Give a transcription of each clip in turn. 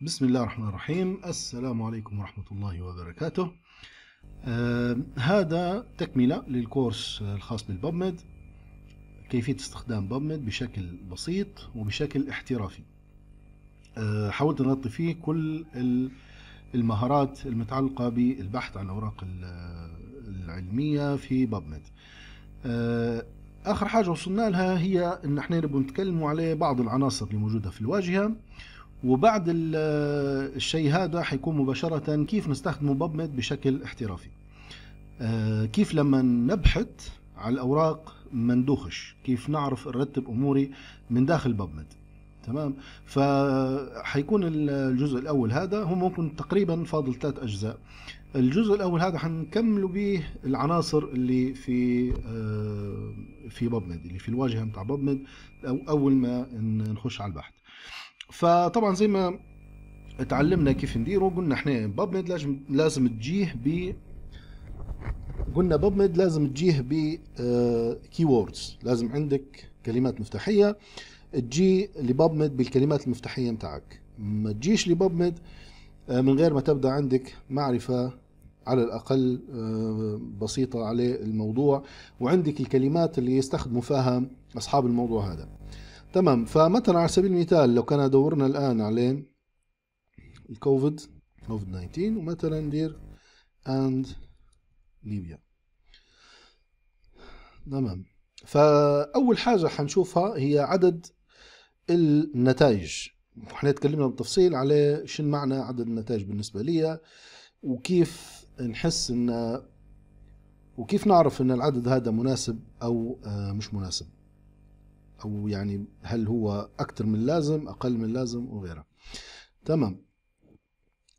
بسم الله الرحمن الرحيم السلام عليكم ورحمة الله وبركاته آه هذا تكملة للكورس الخاص بالببمد كيفية استخدام ببمد بشكل بسيط وبشكل احترافي آه حاولت نغطي فيه كل المهارات المتعلقة بالبحث عن الأوراق العلمية في ببمد آه آخر حاجة وصلنا لها هي إن احنا نبغى نتكلموا على بعض العناصر اللي موجودة في الواجهة وبعد الشيء هذا حيكون مباشرة كيف نستخدم ميد بشكل احترافي آه، كيف لما نبحث على الأوراق ما ندوخش كيف نعرف نرتب أموري من داخل ميد تمام فحيكون الجزء الأول هذا هو ممكن تقريبا فاضل ثلاث أجزاء الجزء الأول هذا حنكملوا به العناصر اللي في آه، في ميد اللي في الواجهة متاع ميد أول ما نخش على البحث فطبعا زي ما اتعلمنا كيف نديره قلنا احنا باب ميد لازم لازم تجيه ب قلنا باب ميد لازم تجيه ب كي آه، ووردز لازم عندك كلمات مفتاحيه تجي لباب ميد بالكلمات المفتاحيه متاعك ما تجيش لباب ميد آه، من غير ما تبدا عندك معرفه على الاقل آه، بسيطه على الموضوع وعندك الكلمات اللي يستخدموا فيها اصحاب الموضوع هذا تمام فمثلا على سبيل المثال لو كان دورنا الآن على الكوفيد كوفيد 19 ومثلا ندير اند ليبيا تمام فأول حاجة حنشوفها هي عدد النتائج احنا تكلمنا بالتفصيل على شن معنى عدد النتائج بالنسبة لي وكيف نحس ان وكيف نعرف ان العدد هذا مناسب او آه، مش مناسب او يعني هل هو اكثر من لازم اقل من لازم وغيره تمام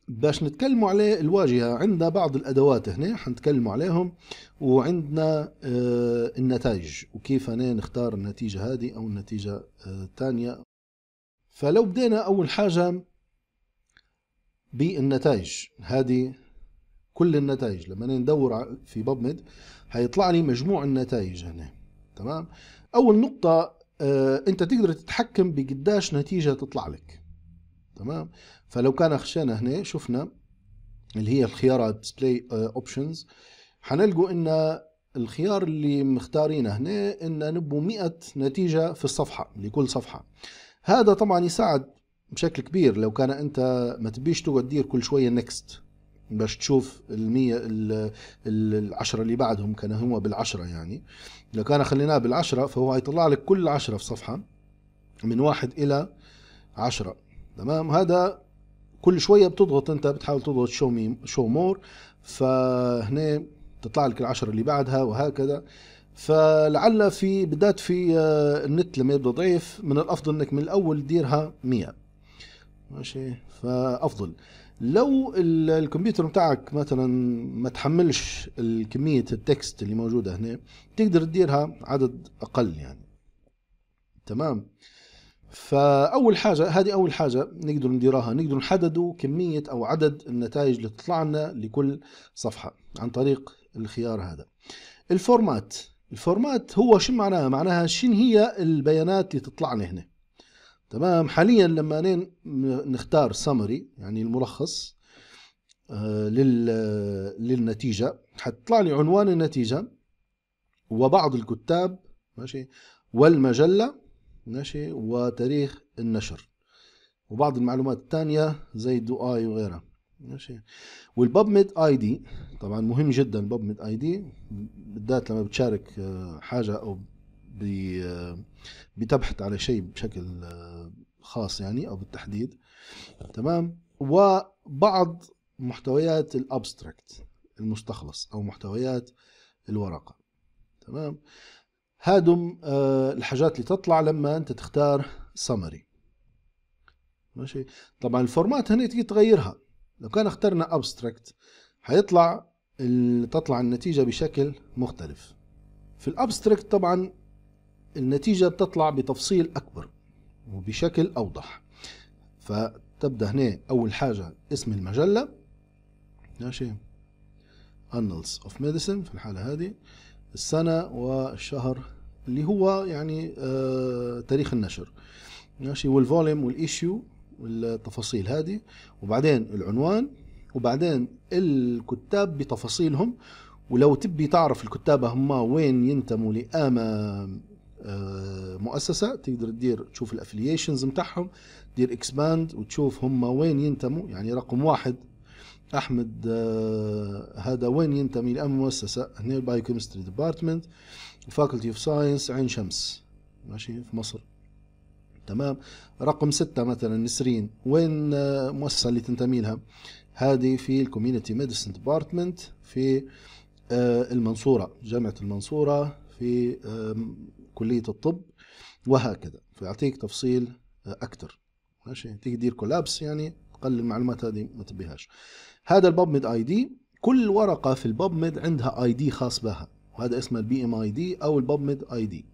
باش نتكلموا عليه الواجهة عندنا بعض الأدوات هنا حنتكلموا عليهم وعندنا آه، النتائج وكيف انا نختار النتيجة هذه أو النتيجة آه، الثانية فلو بدينا أول حاجة بالنتائج هذه كل النتائج لما ندور في ببمد هيطلع لي مجموع النتائج هنا تمام أول نقطة آه، انت تقدر تتحكم بقداش نتيجة تطلع لك تمام فلو كان خشينا هنا شفنا اللي هي الخيارات display اوبشنز آه، حنلقوا ان الخيار اللي مختارينه هنا ان نبو 100 نتيجة في الصفحة لكل صفحة هذا طبعا يساعد بشكل كبير لو كان انت ما تبيش تقعد تدير كل شوية نكست باش تشوف المية العشرة اللي بعدهم كان هو بالعشرة يعني لو كان خليناه بالعشرة فهو هيطلع لك كل عشرة في صفحة من واحد إلى عشرة تمام هذا كل شوية بتضغط أنت بتحاول تضغط شو مي شو مور فهنا تطلع لك العشرة اللي بعدها وهكذا فلعل في بالذات في آه، النت لما يبدا ضعيف من الافضل انك من الاول تديرها 100 ماشي فافضل لو الكمبيوتر بتاعك مثلا ما تحملش الكمية التكست اللي موجوده هنا تقدر تديرها عدد اقل يعني تمام فاول حاجه هذه اول حاجه نقدر نديرها نقدر نحددوا كميه او عدد النتائج اللي تطلع لنا لكل صفحه عن طريق الخيار هذا الفورمات الفورمات هو شو معناها معناها شنو هي البيانات اللي تطلع لنا هنا تمام حاليا لما نختار سمري يعني الملخص آه، لل للنتيجة حتطلع لي عنوان النتيجة وبعض الكتاب ماشي والمجلة ماشي وتاريخ النشر وبعض المعلومات الثانية زي الدو اي وغيرها ماشي والباب ميد اي دي طبعا مهم جدا الباب ميد اي دي بالذات لما بتشارك آه، حاجة او بتبحث على شيء بشكل آه، خاص يعني او بالتحديد تمام وبعض محتويات الابستراكت المستخلص او محتويات الورقه تمام هادم آه، الحاجات اللي تطلع لما انت تختار سمري ماشي طبعا الفورمات هنا تيجي تغيرها لو كان اخترنا ابستراكت حيطلع تطلع النتيجه بشكل مختلف في الابستراكت طبعا النتيجة بتطلع بتفصيل أكبر وبشكل أوضح فتبدأ هنا أول حاجة اسم المجلة ماشي Annals of Medicine في الحالة هذه السنة والشهر اللي هو يعني آه تاريخ النشر ماشي والفوليوم والايشيو والتفاصيل هذه وبعدين العنوان وبعدين الكتاب بتفاصيلهم ولو تبي تعرف الكتاب هما وين ينتموا لأما آه، مؤسسه تقدر تدير تشوف الافليشنز متاعهم تدير اكسباند وتشوف هم وين ينتموا يعني رقم واحد احمد آه، هذا وين ينتمي لأم مؤسسه هنا كيمستري ديبارتمنت فاكولتي اوف ساينس عين شمس ماشي في مصر تمام رقم ستة مثلا نسرين وين آه، مؤسسة اللي تنتمي لها هذه في الكوميونتي ميديسن ديبارتمنت في المنصورة جامعة المنصورة في كليه الطب وهكذا فيعطيك تفصيل آه، اكثر ماشي تقدير كولابس يعني قل المعلومات هذه ما تبيهاش هذا الباب ميد اي دي كل ورقه في الباب ميد عندها اي دي خاص بها وهذا اسمه البي ام اي دي او الباب ميد اي دي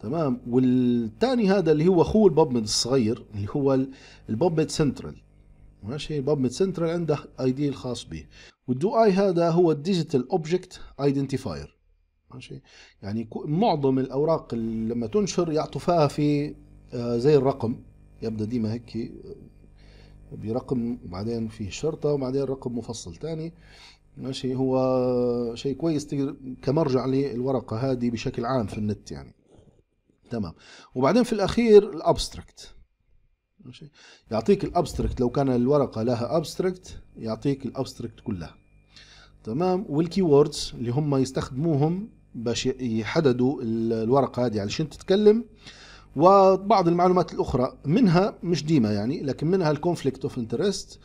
تمام والثاني هذا اللي هو اخوه ميد الصغير اللي هو الباب ميد سنترال ماشي ميد سنترال عنده اي دي الخاص به والدو اي هذا هو الديجيتال اوبجكت ايدنتيفاير ماشي يعني معظم الاوراق لما تنشر يعطوا فيها في آه، زي الرقم يبدا ديما هيك آه، برقم وبعدين فيه شرطه وبعدين رقم مفصل ثاني ماشي هو شيء كويس كمرجع للورقه هذه بشكل عام في النت يعني تمام وبعدين في الاخير الابستراكت ماشي يعطيك الابستراكت لو كان الورقه لها ابستراكت يعطيك الابستراكت كلها تمام والكيوردز اللي هم يستخدموهم باش يحددوا الورقه هذه على يعني شنو تتكلم وبعض المعلومات الاخرى منها مش ديما يعني لكن منها الكونفليكت اوف انترست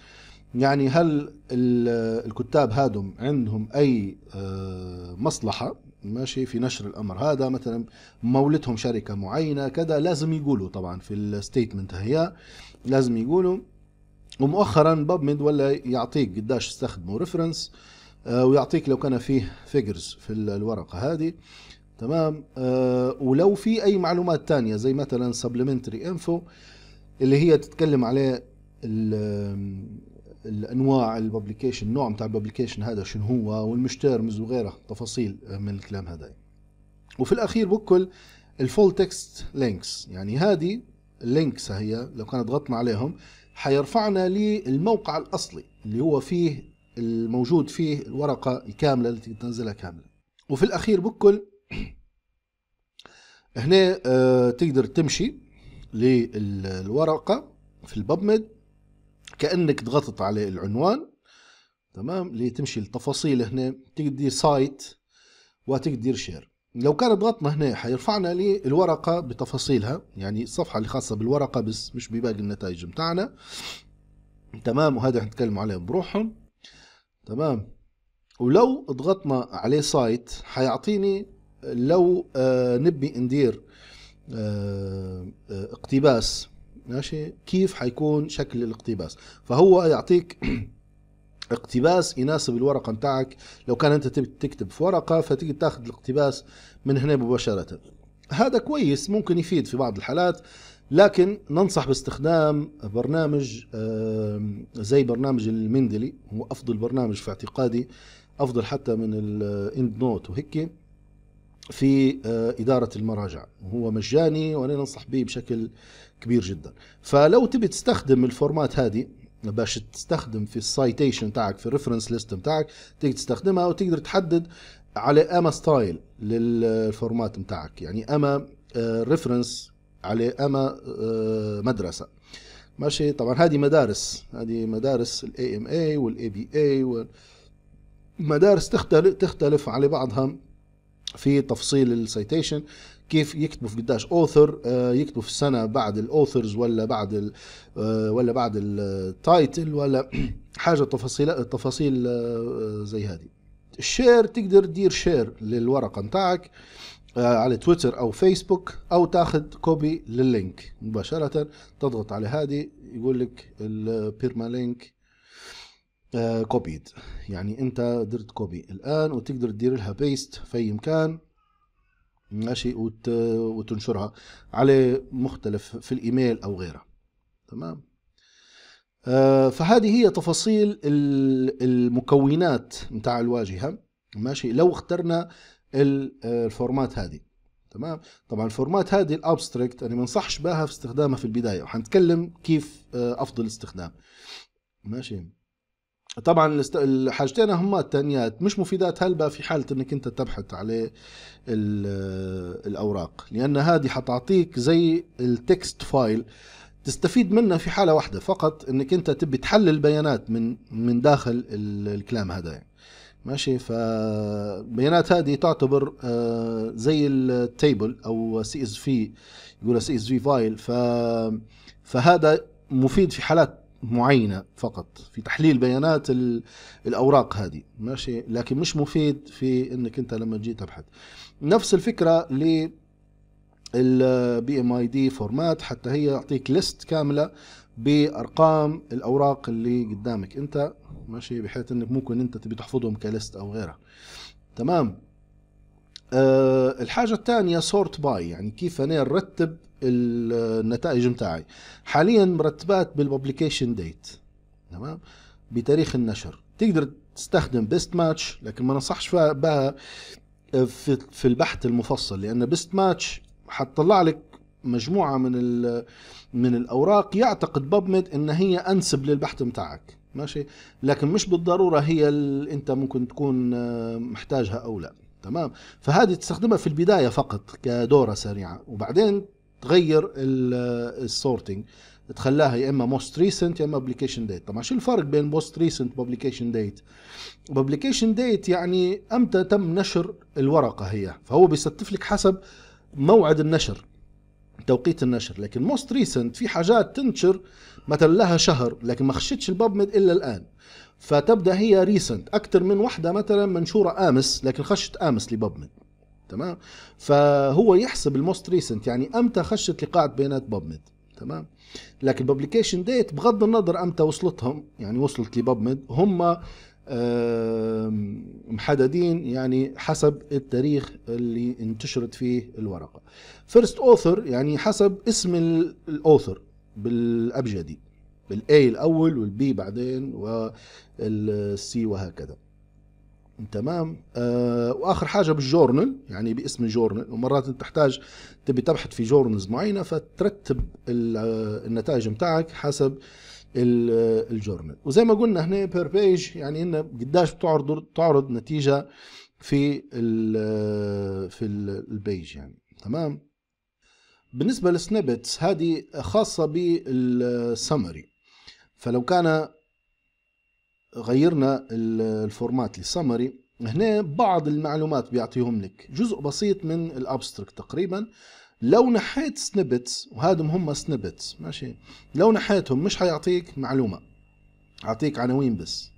يعني هل الكتاب هادم عندهم اي آه، مصلحه ماشي في نشر الامر هذا مثلا مولتهم شركه معينه كذا لازم يقولوا طبعا في الستيتمنت هي لازم يقولوا ومؤخرا باب ميد ولا يعطيك قداش استخدموا ريفرنس آه، ويعطيك لو كان فيه فيجرز في الورقة هذه تمام آه، ولو في أي معلومات تانية زي مثلا سبلمنتري انفو اللي هي تتكلم عليه الانواع الببليكيشن نوع متاع الببليكيشن هذا شنو هو والمشترمز وغيره تفاصيل من الكلام هذا وفي الاخير بكل الفول تكست لينكس يعني هذه اللينكس هي لو كان ضغطنا عليهم حيرفعنا للموقع الاصلي اللي هو فيه الموجود فيه الورقة الكاملة التي تنزلها كاملة وفي الأخير بكل هنا آه، تقدر تمشي للورقة في الببمد كأنك ضغطت على العنوان تمام اللي تمشي التفاصيل هنا تقدر سايت وتقدر شير لو كان ضغطنا هنا حيرفعنا للورقة بتفاصيلها يعني الصفحة اللي خاصة بالورقة بس مش بباقي النتائج بتاعنا تمام وهذا حنتكلم عليهم بروحهم تمام ولو ضغطنا عليه سايت حيعطيني لو آه نبي ندير آه،, آه اقتباس ماشي كيف حيكون شكل الاقتباس فهو يعطيك اقتباس يناسب الورقه نتاعك لو كان انت تكتب في ورقه فتيجي تاخذ الاقتباس من هنا مباشره هذا كويس ممكن يفيد في بعض الحالات لكن ننصح باستخدام برنامج آه، زي برنامج المندلي هو افضل برنامج في اعتقادي افضل حتى من الاند نوت وهيك في آه، إدارة المراجع هو مجاني وأنا ننصح به بشكل كبير جدا فلو تبي تستخدم الفورمات هذه باش تستخدم في السايتيشن تاعك في الريفرنس ليست تاعك تقدر تستخدمها وتقدر تحدد على اما ستايل للفورمات تاعك يعني اما آه، ريفرنس على أما آه، مدرسة ماشي طبعا هذه مدارس هذه مدارس الاي ام اي والاي بي اي مدارس تختلف تختلف على بعضها في تفصيل السيتيشن كيف يكتبوا في قداش اوثر آه، يكتبوا في السنه بعد الاوثرز ولا بعد الـ آه، ولا بعد التايتل ولا حاجه تفاصيل تفاصيل زي هذه الشير تقدر تدير شير للورقه نتاعك آه، على تويتر او فيسبوك او تاخذ كوبي لللينك مباشره تضغط على هذه يقول لك البيرما لينك كوبيد يعني انت درت كوبي الان وتقدر تدير لها بيست في اي مكان ماشي وتنشرها على مختلف في الايميل او غيره تمام آه، فهذه هي تفاصيل المكونات متاع الواجهه ماشي لو اخترنا آه، الفورمات هذه تمام طبعا الفورمات هذه الابستراكت انا ما انصحش بها في استخدامها في البدايه وحنتكلم كيف آه، افضل استخدام ماشي طبعا الحاجتين هما التانيات مش مفيدات هلبة في حالة انك انت تبحث عليه آه، الاوراق لان هذه حتعطيك زي التكست فايل تستفيد منها في حالة واحدة فقط انك انت تبي تحلل بيانات من من داخل الكلام هذا يعني. ماشي فبيانات هذه تعتبر آه، زي التيبل او سي اس في يقول سي اس في فايل ف فهذا مفيد في حالات معينة فقط في تحليل بيانات الأوراق هذه ماشي لكن مش مفيد في أنك أنت لما تجي تبحث نفس الفكرة البي ام اي دي فورمات حتى هي يعطيك ليست كامله بارقام الاوراق اللي قدامك انت ماشي بحيث انك ممكن انت تبي تحفظهم كليست او غيرها تمام أه الحاجه الثانيه سورت باي يعني كيف انا نرتب النتائج متاعي حاليا مرتبات بالببليكيشن ديت تمام بتاريخ النشر تقدر تستخدم بيست ماتش لكن ما ننصحش بها في البحث المفصل لان بيست ماتش حتطلع لك مجموعه من من الاوراق يعتقد بابمد ان هي انسب للبحث بتاعك ماشي لكن مش بالضروره هي اللي انت ممكن تكون آه، محتاجها او لا تمام فهذه تستخدمها في البدايه فقط كدوره سريعه وبعدين تغير السورتنج آه، تخلاها يا اما موست ريسنت يا اما ابلكيشن ديت طبعا شو الفرق بين موست ريسنت وببليكيشن ديت ببليكيشن ديت يعني امتى تم نشر الورقه هي فهو بيستف لك حسب موعد النشر توقيت النشر لكن موست ريسنت في حاجات تنتشر مثلا لها شهر لكن ما خشتش الباب ميد الا الان فتبدا هي ريسنت اكثر من وحده مثلا منشوره امس لكن خشت امس لباب ميد تمام فهو يحسب الموست ريسنت يعني امتى خشت لقاعه بيانات باب ميد تمام لكن الببليكيشن ديت بغض النظر امتى وصلتهم يعني وصلت لباب ميد هم محددين يعني حسب التاريخ اللي انتشرت فيه الورقة فيرست اوثر يعني حسب اسم الاوثر بالابجدي بالاي الاول والبي بعدين والسي وهكذا تمام آه واخر حاجه بالجورنال يعني باسم الجورنال ومرات انت تحتاج تبي تبحث في جورنالز معينه فترتب النتائج متاعك حسب آه الجورنال وزي ما قلنا هنا بير بيج يعني انه قداش بتعرض تعرض نتيجه في الـ في البيج يعني تمام بالنسبه للسنيبتس هذه خاصه بالسمري فلو كان غيرنا الفورمات للسمري هنا بعض المعلومات بيعطيهم لك جزء بسيط من الابستركت تقريبا لو نحيت سنبتس وهذا هم سنبتس ماشي لو نحيتهم مش حيعطيك معلومة يعطيك عناوين بس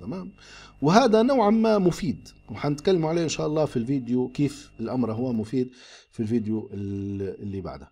تمام وهذا نوعا ما مفيد وحنتكلم عليه ان شاء الله في الفيديو كيف الامر هو مفيد في الفيديو اللي بعده